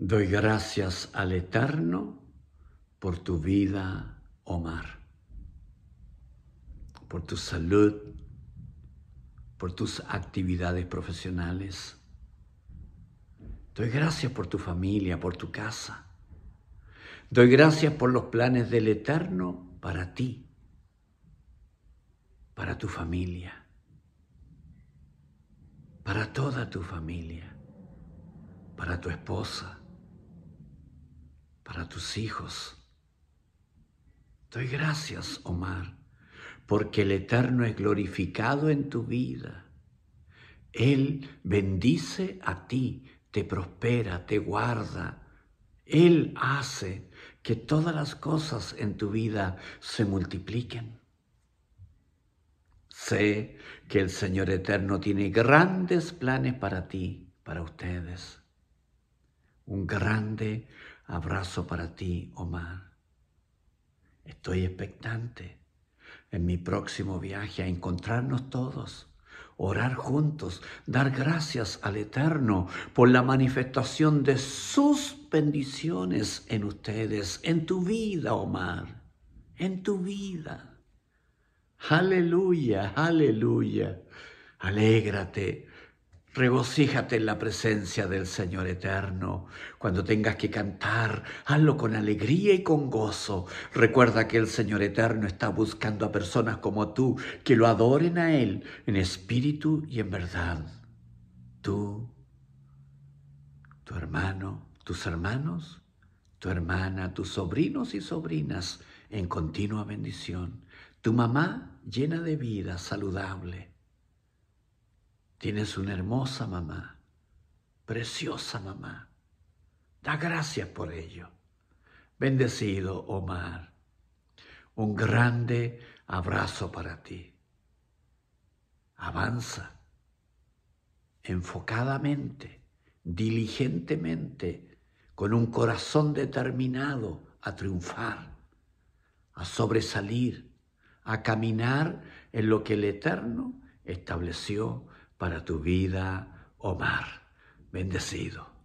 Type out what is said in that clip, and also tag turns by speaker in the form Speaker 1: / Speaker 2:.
Speaker 1: Doy gracias al Eterno por tu vida, Omar, por tu salud, por tus actividades profesionales. Doy gracias por tu familia, por tu casa. Doy gracias por los planes del Eterno para ti, para tu familia, para toda tu familia, para tu esposa, para tus hijos. Doy gracias, Omar, porque el Eterno es glorificado en tu vida. Él bendice a ti, te prospera, te guarda. Él hace que todas las cosas en tu vida se multipliquen. Sé que el Señor Eterno tiene grandes planes para ti, para ustedes. Un grande Abrazo para ti, Omar. Estoy expectante en mi próximo viaje a encontrarnos todos, orar juntos, dar gracias al Eterno por la manifestación de sus bendiciones en ustedes, en tu vida, Omar, en tu vida. Aleluya, aleluya. Alégrate Regocíjate en la presencia del Señor eterno. Cuando tengas que cantar, hazlo con alegría y con gozo. Recuerda que el Señor eterno está buscando a personas como tú que lo adoren a Él en espíritu y en verdad. Tú, tu hermano, tus hermanos, tu hermana, tus sobrinos y sobrinas en continua bendición. Tu mamá llena de vida, saludable Tienes una hermosa mamá, preciosa mamá. Da gracias por ello. Bendecido, Omar. Un grande abrazo para ti. Avanza enfocadamente, diligentemente, con un corazón determinado a triunfar, a sobresalir, a caminar en lo que el Eterno estableció para tu vida, Omar. Oh bendecido.